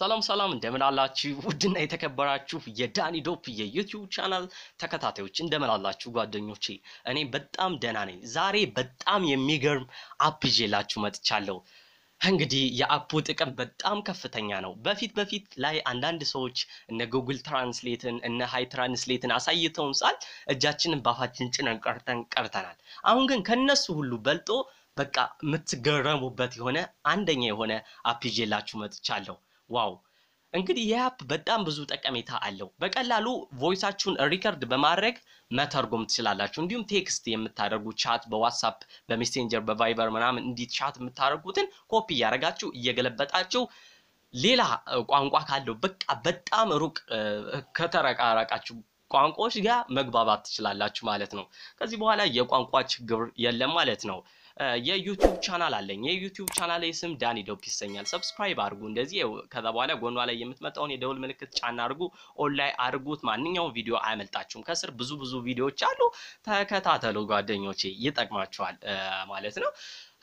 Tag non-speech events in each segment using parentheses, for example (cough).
ሰላም ሰላም እንደምን አላችሁ? ውድና የተከበራችሁ የዳኒ ዶፕ የዩቲዩብ ቻናል ተከታታዮች እንደምን አላችሁ ጓደኞቼ? እኔ በጣም ደህና ነኝ። ዛሬ በጣም የሚገርም አፕ ይዤላችሁ መጥቻለሁ። እንግዲህ የአፑ ጥቅም በጣም ከፍተኛ ነው። በፊት በፊት ላይ አንዳንድ ሰዎች እነ ጉግል ትራንስሌትን እነ ሀይ ትራንስሌትን አሳይተውን ሳል እጃችንን ባፋችን ጭነን ቀርተን ቀርተናል። አሁን ግን ከነሱ ሁሉ በልጦ በቃ የምትገረሙበት የሆነ አንደኛ የሆነ አፕ ይዤላችሁ መጥቻለሁ። ዋው! እንግዲህ ይህ አፕ በጣም ብዙ ጠቀሜታ አለው። በቀላሉ ቮይሳችሁን ሪከርድ በማድረግ መተርጎም ትችላላችሁ። እንዲሁም ቴክስት የምታደርጉ ቻት በዋትሳፕ፣ በሜሴንጀር፣ በቫይበር ምናምን እንዲህ ቻት የምታደርጉትን ኮፒ እያደረጋችሁ እየገለበጣችሁ ሌላ ቋንቋ ካለው በቃ በጣም ሩቅ ከተረቃረቃችሁ ቋንቋዎች ጋር መግባባት ትችላላችሁ ማለት ነው። ከዚህ በኋላ የቋንቋ ችግር የለም ማለት ነው። የዩቲዩብ ቻናል አለኝ። የዩቲዩብ ቻናል ስም ዳኒ ዶፕ ይሰኛል። ሰብስክራይብ አድርጉ። እንደዚህ ከዛ በኋላ ጎኗ ላይ የምትመጣውን የደውል ምልክት ጫና አድርጉ። ኦንላይ አድርጉት። ማንኛውም ቪዲዮ አያመልጣችሁም። ከስር ብዙ ብዙ ቪዲዮዎች አሉ። ተከታተሉ ጓደኞቼ፣ ይጠቅማችኋል ማለት ነው።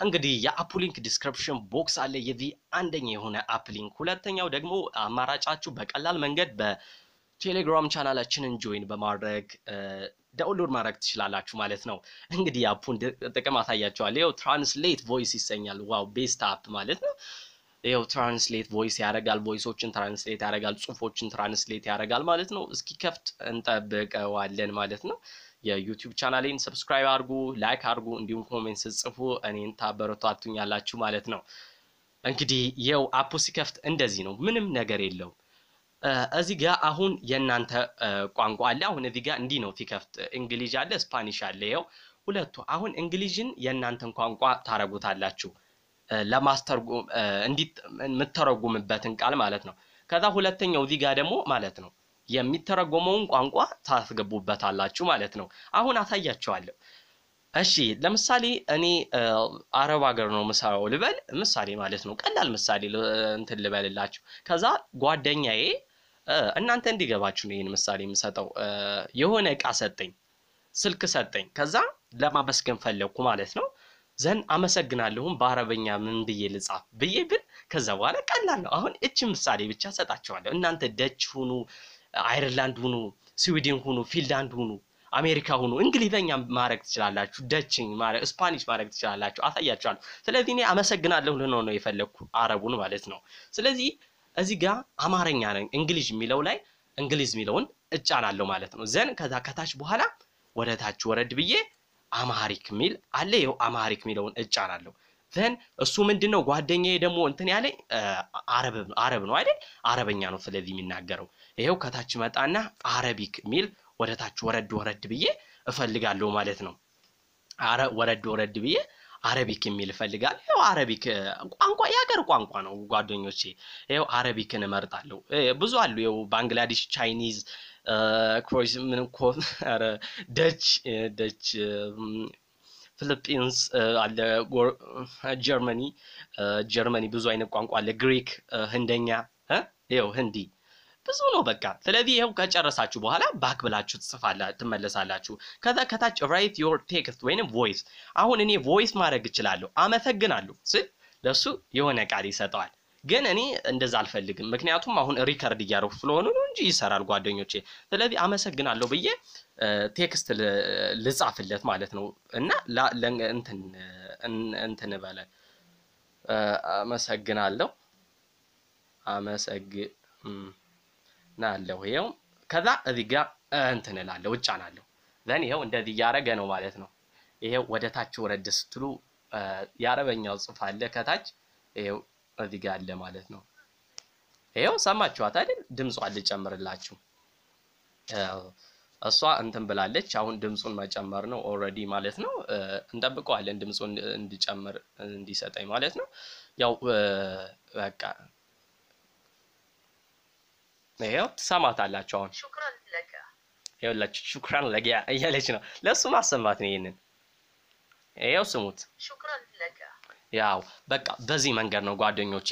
እንግዲህ የአፕ ሊንክ ዲስክሪፕሽን ቦክስ አለ። የዚህ አንደኛ የሆነ አፕ ሊንክ፣ ሁለተኛው ደግሞ አማራጫችሁ በቀላል መንገድ በ ቴሌግራም ቻናላችንን ጆይን በማድረግ ዳውንሎድ ማድረግ ትችላላችሁ ማለት ነው። እንግዲህ የአፑን ጥቅም አሳያቸዋል። ይኸው ትራንስሌት ቮይስ ይሰኛል። ዋው ቤስት አፕ ማለት ነው። ይኸው ትራንስሌት ቮይስ ያደርጋል። ቮይሶችን ትራንስሌት ያደርጋል። ጽሁፎችን ትራንስሌት ያደርጋል ማለት ነው። እስኪከፍት እንጠብቀዋለን ማለት ነው። የዩቲዩብ ቻናሌን ሰብስክራይብ አድርጉ፣ ላይክ አድርጉ፣ እንዲሁም ኮሜንት ጽፉ። እኔን ታበረታቱኛላችሁ ማለት ነው። እንግዲህ ይኸው አፑ ሲከፍት እንደዚህ ነው። ምንም ነገር የለውም። እዚህ ጋር አሁን የእናንተ ቋንቋ አለ። አሁን እዚህ ጋር እንዲህ ነው ሲከፍት እንግሊዥ አለ፣ ስፓኒሽ አለ። ይኸው ሁለቱ አሁን እንግሊዥን የእናንተን ቋንቋ ታረጉታላችሁ ለማስተርጎም የምተረጉምበትን ቃል ማለት ነው። ከዛ ሁለተኛው እዚህ ጋር ደግሞ ማለት ነው የሚተረጎመውን ቋንቋ ታስገቡበታላችሁ ማለት ነው። አሁን አሳያችኋለሁ። እሺ ለምሳሌ እኔ አረብ ሀገር ነው ምሰራው ልበል፣ ምሳሌ ማለት ነው። ቀላል ምሳሌ እንትን ልበልላችሁ። ከዛ ጓደኛዬ እናንተ እንዲገባችሁ ነው ይህን ምሳሌ የምሰጠው። የሆነ እቃ ሰጠኝ፣ ስልክ ሰጠኝ። ከዛ ለማመስገን ፈለግኩ ማለት ነው። ዘን አመሰግናለሁም በአረበኛ ምን ብዬ ልጻፍ ብዬ ብል ከዛ በኋላ ቀላል ነው። አሁን እች ምሳሌ ብቻ ሰጣቸዋለሁ። እናንተ ደች ሁኑ፣ አይርላንድ ሁኑ፣ ስዊድን ሁኑ፣ ፊንላንድ ሁኑ፣ አሜሪካ ሁኑ፣ እንግሊዘኛ ማድረግ ትችላላችሁ፣ ደች ማድረግ ስፓኒሽ ማድረግ ትችላላችሁ። አሳያችኋለሁ። ስለዚህ እኔ አመሰግናለሁ ልነው ነው የፈለግኩ አረቡን ማለት ነው። ስለዚህ እዚህ ጋር አማርኛ ነኝ እንግሊዝ የሚለው ላይ እንግሊዝ የሚለውን እጫናለሁ ማለት ነው። ዘን ከዛ ከታች በኋላ ወደ ታች ወረድ ብዬ አማሪክ የሚል አለ። ይኸው አማሪክ የሚለውን እጫናለሁ። ዘን እሱ ምንድን ነው ጓደኛዬ ደግሞ እንትን ያለኝ አረብ ነው አይደል? አረበኛ ነው ስለዚህ የሚናገረው። ይኸው ከታች መጣና አረቢክ የሚል ወደ ታች ወረድ ወረድ ብዬ እፈልጋለሁ ማለት ነው። ወረድ ወረድ ብዬ አረቢክ የሚል ፈልጋል። ያው አረቢክ ቋንቋ የሀገር ቋንቋ ነው ጓደኞቼ። ያው አረቢክን እመርጣለሁ። ብዙ አሉ። ያው ባንግላዴሽ፣ ቻይኒዝ፣ ክሮይስ፣ ምን እኮ (laughs) ደች ደች ፊሊፒንስ አለ፣ ጀርመኒ ጀርመኒ ብዙ አይነት ቋንቋ አለ። ግሪክ፣ ህንደኛ፣ ያው ህንዲ ብዙ ነው በቃ። ስለዚህ ይኸው ከጨረሳችሁ በኋላ ባክ ብላችሁ ትጽፋላ ትመለሳላችሁ። ከዛ ከታች ራይት ዮር ቴክስት ወይንም ቮይስ። አሁን እኔ ቮይስ ማድረግ እችላለሁ አመሰግናለሁ ስል ለእሱ የሆነ ቃል ይሰጠዋል። ግን እኔ እንደዛ አልፈልግም፣ ምክንያቱም አሁን ሪከርድ እያደረኩ ስለሆኑ ነው እንጂ ይሰራል ጓደኞቼ። ስለዚህ አመሰግናለሁ ብዬ ቴክስት ልጻፍለት ማለት ነው እና እንትን በለ አመሰግናለሁ አመሰግ ናለው ይሄው። ከዛ እዚህ ጋር እንትን እላለሁ እጫናለሁ ዘን ይሄው እንደዚህ እያደረገ ነው ማለት ነው ይሄው ወደ ታች ወረድ ስትሉ የአረበኛው ጽሑፍ አለ ከታች ይሄው እዚህ ጋር አለ ማለት ነው ይሄው ሰማችኋት አይደል ድምጿን ልጨምርላችሁ እሷ እንትን ብላለች አሁን ድምፁን መጨመር ነው ኦልሬዲ ማለት ነው እንጠብቀዋለን ድምፁን እንዲጨምር እንዲሰጠኝ ማለት ነው ያው በቃ ይኸው ትሰማታላችሁ። አሁን ይኸውላችሁ ሹክራን ለጋ እያለች ነው። ለእሱ ማሰማት ነው። ይህንን ይኸው ስሙት። ያው በቃ በዚህ መንገድ ነው ጓደኞቼ።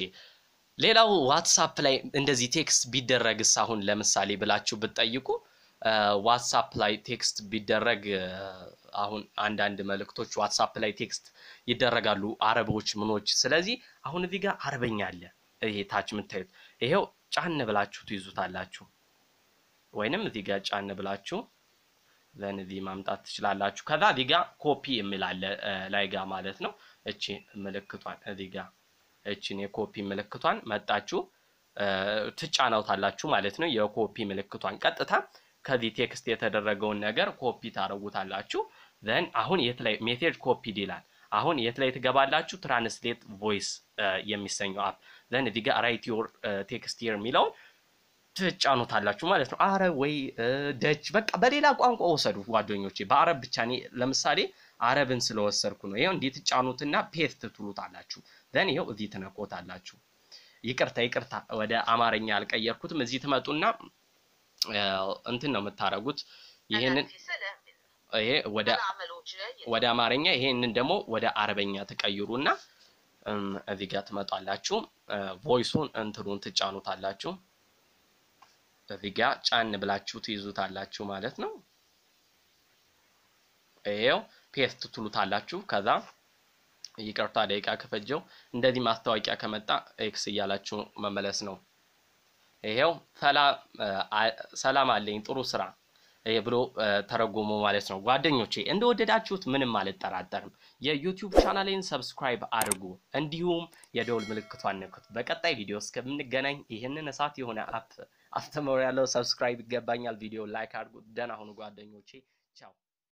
ሌላው ዋትሳፕ ላይ እንደዚህ ቴክስት ቢደረግስ አሁን ለምሳሌ ብላችሁ ብትጠይቁ ዋትሳፕ ላይ ቴክስት ቢደረግ አሁን አንዳንድ መልእክቶች ዋትሳፕ ላይ ቴክስት ይደረጋሉ፣ አረቦች ምኖች። ስለዚህ አሁን እዚህ ጋር አረበኛ አለ። ይሄ ታች የምታዩት ይሄው ጫን ብላችሁ ትይዙታላችሁ። ወይንም እዚህ ጋር ጫን ብላችሁ ዘን እዚህ ማምጣት ትችላላችሁ። ከዛ እዚህ ጋር ኮፒ የሚል አለ ላይ ጋር ማለት ነው። እቺ ምልክቷን እዚህ ጋር እቺን የኮፒ ምልክቷን መጣችሁ ትጫናውታላችሁ ማለት ነው። የኮፒ ምልክቷን ቀጥታ ከዚህ ቴክስት የተደረገውን ነገር ኮፒ ታደርጉታላችሁ። ዘን አሁን የት ላይ ሜሴጅ ኮፒድ ይላል። አሁን የት ላይ ትገባላችሁ? ትራንስሌት ቮይስ የሚሰኘው አፕ ዘን እዚህ ጋር ራይት ዮር ቴክስት ሄር የሚለውን ትጫኑታላችሁ ማለት ነው። አረብ ወይ ደች በቃ በሌላ ቋንቋ ወሰዱ ጓደኞቼ። በአረብ ብቻ እኔ ለምሳሌ አረብን ስለወሰድኩ ነው። ይኸው እንዲህ ትጫኑትና ፔስት ትሉታላችሁ። ዘን ይኸው እዚህ ትነኮታላችሁ። ይቅርታ ይቅርታ፣ ወደ አማርኛ አልቀየርኩትም። እዚህ ትመጡና እንትን ነው የምታረጉት። ይሄንን ይሄ ወደ አማርኛ ይሄንን ደግሞ ወደ አረበኛ ተቀይሩና እዚህ ጋር ትመጣላችሁ። ቮይሱን እንትኑን ትጫኑታላችሁ። እዚህ ጋር ጫን ብላችሁ ትይዙታላችሁ ማለት ነው። ይኸው ፔስት ትሉታላችሁ። ከዛ ይቅርታ ደቂቃ ከፈጀው እንደዚህ ማስታወቂያ ከመጣ ኤክስ እያላችሁ መመለስ ነው። ይሄው ሰላም አለኝ ጥሩ ስራ ብሎ ተረጎሞ ማለት ነው። ጓደኞቼ እንደወደዳችሁት ምንም አልጠራጠርም። የዩቲዩብ ቻናሌን ሰብስክራይብ አድርጉ፣ እንዲሁም የደውል ምልክቷን ንኩት። በቀጣይ ቪዲዮ እስከምንገናኝ ይህንን እሳት የሆነ አፕ አስተምሮ ያለው ሰብስክራይብ ይገባኛል። ቪዲዮ ላይክ አድርጉ። ደህና ሁኑ ጓደኞቼ፣ ቻው።